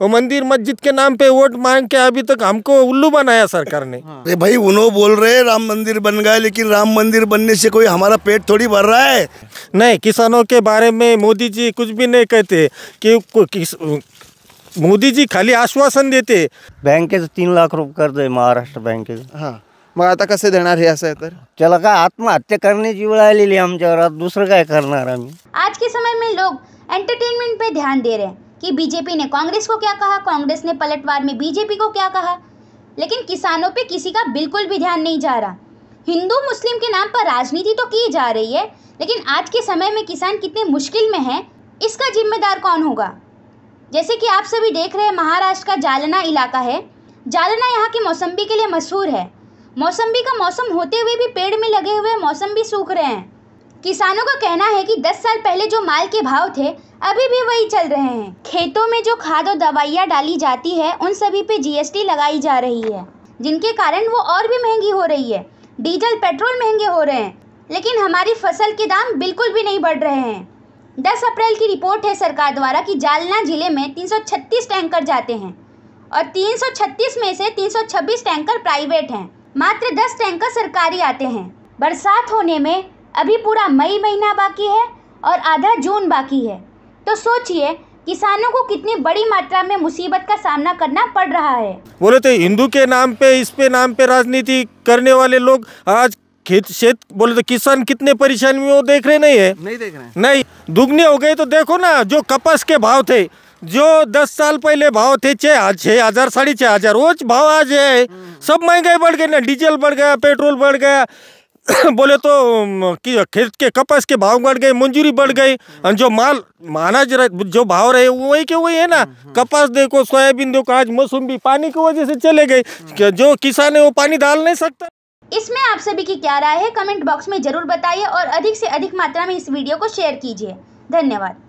वो मंदिर मस्जिद के नाम पे वोट मांग के अभी तक हमको उल्लू बनाया सरकार ने हाँ। अरे हाँ। भाई उन्होंने बोल रहे राम मंदिर बन गया लेकिन राम मंदिर बनने से कोई हमारा पेट थोड़ी भर रहा है नहीं किसानों के बारे में मोदी जी कुछ भी नहीं कहते कि मोदी जी खाली आश्वासन देते बैंक के तो तीन लाख रुपये कर दे महाराष्ट्र बैंक हां मग आता कसे देणार हे असं तर त्याला काय आत्महत्या करण्याची वेळ आलेली आमच्यावर दुसरं काय करणार आम्ही आज के समय में लोग एंटरटेनमेंट पे ध्यान दे रहे हैं कि बीजेपी ने कांग्रेस को क्या कहा कांग्रेस ने पलटवार में बीजेपी को क्या कहा लेकिन किसानों पे किसी का बिल्कुल भी ध्यान नहीं जा रहा हिंदू मुस्लिम के नाम पर राजनीति तो की जा रही है लेकिन आज के समय में किसान कितने मुश्किल में है इसका जिम्मेदार कौन होगा जैसे कि आप सभी देख रहे हैं महाराष्ट्र का जालना इलाका है जालना यहाँ की मौसम्बी के लिए मशहूर है मौसम्बी का मौसम होते हुए भी पेड़ में लगे हुए मौसम भी सूख रहे हैं किसानों का कहना है कि 10 साल पहले जो माल के भाव थे अभी भी वही चल रहे हैं खेतों में जो खाद और दवाइयाँ डाली जाती है उन सभी पे जीएसटी लगाई जा रही है जिनके कारण वो और भी महंगी हो रही है डीजल पेट्रोल महंगे हो रहे हैं लेकिन हमारी फसल के दाम बिल्कुल भी नहीं बढ़ रहे हैं दस अप्रैल की रिपोर्ट है सरकार द्वारा कि जालना जिले में 336 टैंकर जाते हैं और 336 में से 326 टैंकर प्राइवेट हैं मात्र 10 टैंकर सरकारी आते हैं बरसात होने में अभी पूरा मई महीना बाकी है और आधा जून बाकी है तो सोचिए किसानों को कितनी बड़ी मात्रा में मुसीबत का सामना करना पड़ रहा है बोले तो हिंदू के नाम पे इस पे नाम पे राजनीति करने वाले लोग आज खेत क्षेत्र बोले तो किसान कितने परेशानी में वो देख रहे नहीं है नहीं देख रहे नहीं दुगने हो गए तो देखो ना जो कपास के भाव थे जो दस साल पहले भाव थे छह हज़ार साढ़े छह हज़ार वो भाव आज है हम्म। सब महंगाई बढ़ गई ना डीजल बढ़ गया पेट्रोल बढ़ गया बोले तो कि खेत के कपास के भाव बढ़ गए मंजूरी बढ़ गई और हम्म। जो माल माना जो भाव रहे वही के वही है ना हम्म, हम्म। कपास देखो सोयाबीन देखो आज मौसम भी पानी की वजह से चले गए जो किसान है वो पानी डाल नहीं सकता इसमें आप सभी की क्या राय है कमेंट बॉक्स में जरूर बताइए और अधिक से अधिक मात्रा में इस वीडियो को शेयर कीजिए धन्यवाद